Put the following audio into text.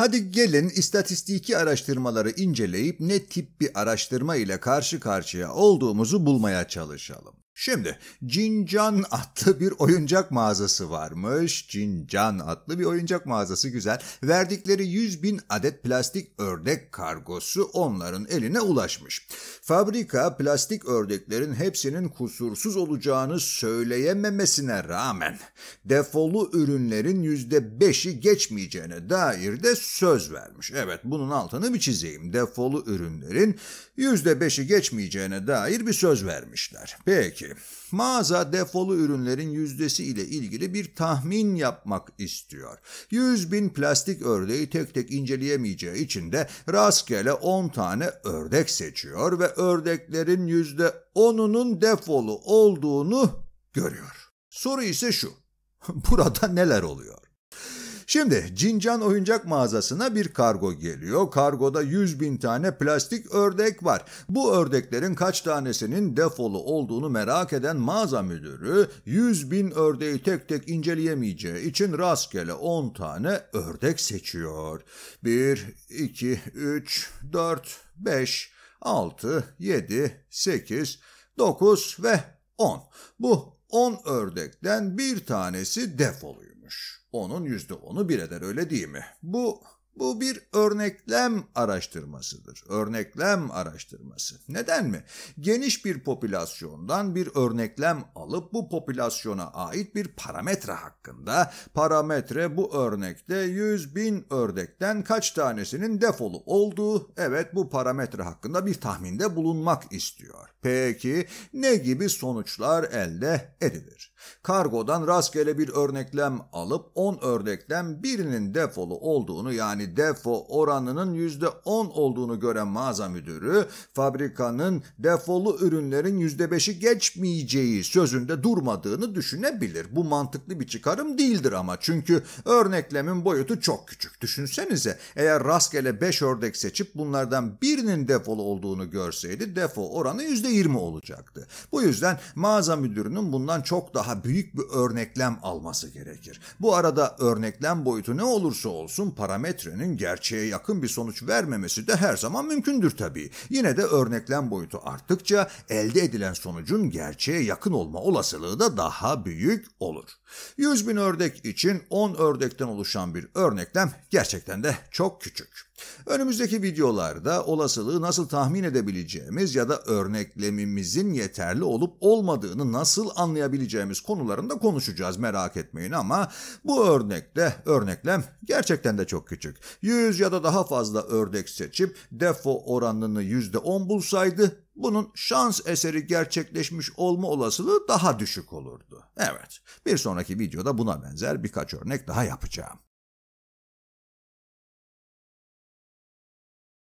Hadi gelin istatistiki araştırmaları inceleyip ne tip bir araştırma ile karşı karşıya olduğumuzu bulmaya çalışalım. Şimdi Cincan adlı bir oyuncak mağazası varmış. Cincan adlı bir oyuncak mağazası güzel. Verdikleri 100 bin adet plastik ördek kargosu onların eline ulaşmış. Fabrika plastik ördeklerin hepsinin kusursuz olacağını söyleyememesine rağmen defolu ürünlerin %5'i geçmeyeceğine dair de söz vermiş. Evet bunun altını bir çizeyim. Defolu ürünlerin %5'i geçmeyeceğine dair bir söz vermişler. Peki diyelim. Mağaza defolu ürünlerin yüzdesi ile ilgili bir tahmin yapmak istiyor. 100 bin plastik ördeği tek tek inceleyemeyeceği için de rastgele 10 tane ördek seçiyor ve ördeklerin %10'unun defolu olduğunu görüyor. Soru ise şu. Burada neler oluyor? Şimdi Cincan oyuncak mağazasına bir kargo geliyor. Kargoda 100 bin tane plastik ördek var. Bu ördeklerin kaç tanesinin defolu olduğunu merak eden mağaza müdürü 100 bin ördeği tek tek inceleyemeyeceği için rastgele 10 tane ördek seçiyor. 1, 2, 3, 4, 5, 6, 7, 8, 9 ve 10. Bu 10 ördekten bir tanesi defoluyor görmüş. Onun yüzde onu bir eder öyle değil mi? Bu, bu bir örneklem araştırmasıdır. Örneklem araştırması. Neden mi? Geniş bir popülasyondan bir örneklem alıp bu popülasyona ait bir parametre hakkında parametre bu örnekte 100 bin ördekten kaç tanesinin defolu olduğu evet bu parametre hakkında bir tahminde bulunmak istiyor. Peki ne gibi sonuçlar elde edilir? Kargodan rastgele bir örneklem alıp 10 örnekten birinin defolu olduğunu yani defo oranının %10 olduğunu gören mağaza müdürü fabrikanın defolu ürünlerin %5'i geçmeyeceği sözünde durmadığını düşünebilir. Bu mantıklı bir çıkarım değildir ama çünkü örneklemin boyutu çok küçük. Düşünsenize eğer rastgele 5 ördek seçip bunlardan birinin defolu olduğunu görseydi defo oranı %20 olacaktı. Bu yüzden mağaza müdürünün bundan çok daha daha büyük bir örneklem alması gerekir. Bu arada örneklem boyutu ne olursa olsun parametrenin gerçeğe yakın bir sonuç vermemesi de her zaman mümkündür tabii. Yine de örneklem boyutu arttıkça elde edilen sonucun gerçeğe yakın olma olasılığı da daha büyük olur. 100 bin ördek için 10 ördekten oluşan bir örneklem gerçekten de çok küçük. Önümüzdeki videolarda olasılığı nasıl tahmin edebileceğimiz ya da örneklemimizin yeterli olup olmadığını nasıl anlayabileceğimiz konularında konuşacağız merak etmeyin ama bu örnekte örneklem gerçekten de çok küçük. 100 ya da daha fazla ördek seçip defo oranını %10 bulsaydı bunun şans eseri gerçekleşmiş olma olasılığı daha düşük olurdu. Evet, bir sonraki videoda buna benzer birkaç örnek daha yapacağım.